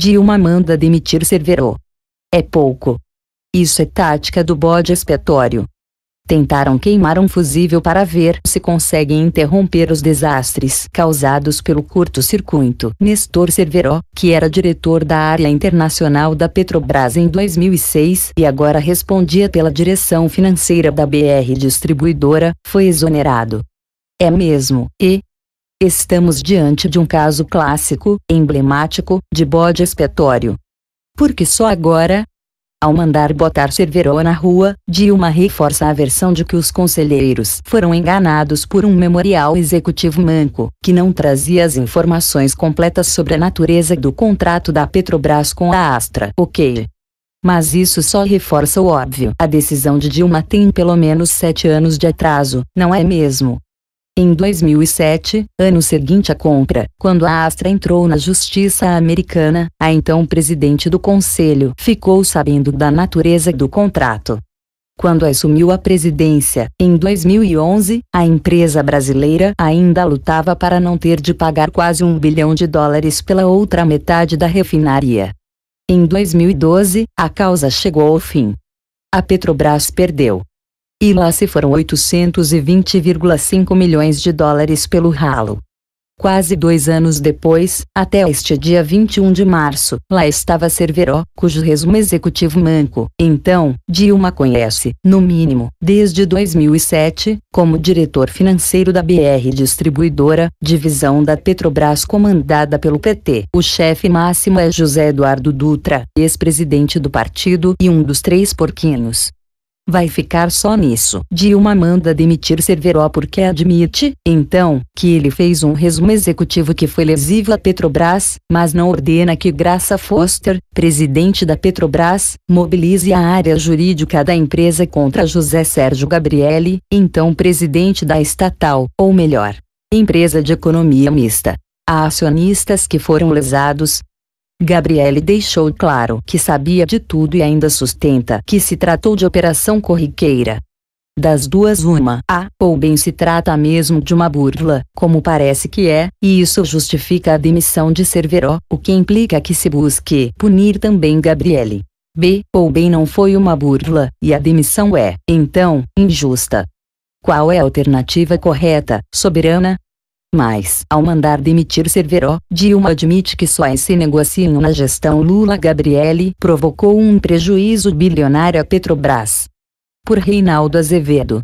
Dilma manda demitir Severo. É pouco. Isso é tática do bode expiatório. Tentaram queimar um fusível para ver se conseguem interromper os desastres causados pelo curto-circuito. Nestor Cerveró, que era diretor da área internacional da Petrobras em 2006 e agora respondia pela direção financeira da BR Distribuidora, foi exonerado. É mesmo, e, Estamos diante de um caso clássico, emblemático, de bode expiatório. Porque só agora, ao mandar botar Cerveró na rua, Dilma reforça a versão de que os conselheiros foram enganados por um memorial executivo manco, que não trazia as informações completas sobre a natureza do contrato da Petrobras com a Astra. Ok. Mas isso só reforça o óbvio. A decisão de Dilma tem pelo menos sete anos de atraso, não é mesmo? Em 2007, ano seguinte à compra, quando a Astra entrou na justiça americana, a então presidente do conselho ficou sabendo da natureza do contrato. Quando assumiu a presidência, em 2011, a empresa brasileira ainda lutava para não ter de pagar quase um bilhão de dólares pela outra metade da refinaria. Em 2012, a causa chegou ao fim. A Petrobras perdeu e lá se foram 820,5 milhões de dólares pelo ralo. Quase dois anos depois, até este dia 21 de março, lá estava Cerveró, cujo resumo executivo manco, então, Dilma conhece, no mínimo, desde 2007, como diretor financeiro da BR Distribuidora, divisão da Petrobras comandada pelo PT. O chefe máximo é José Eduardo Dutra, ex-presidente do partido e um dos três porquinos vai ficar só nisso. Dilma manda demitir Cerveró porque admite, então, que ele fez um resumo executivo que foi lesivo à Petrobras, mas não ordena que Graça Foster, presidente da Petrobras, mobilize a área jurídica da empresa contra José Sérgio Gabrielli, então presidente da estatal, ou melhor, empresa de economia mista. Há acionistas que foram lesados, Gabriele deixou claro que sabia de tudo e ainda sustenta que se tratou de operação corriqueira. Das duas uma, a, ou bem se trata mesmo de uma burla, como parece que é, e isso justifica a demissão de Cerveró, o que implica que se busque punir também Gabriele. B, ou bem não foi uma burla, e a demissão é, então, injusta. Qual é a alternativa correta, soberana? Mas, ao mandar demitir Cerveró, Dilma admite que só esse negocinho na gestão Lula-Gabriele provocou um prejuízo bilionário à Petrobras. Por Reinaldo Azevedo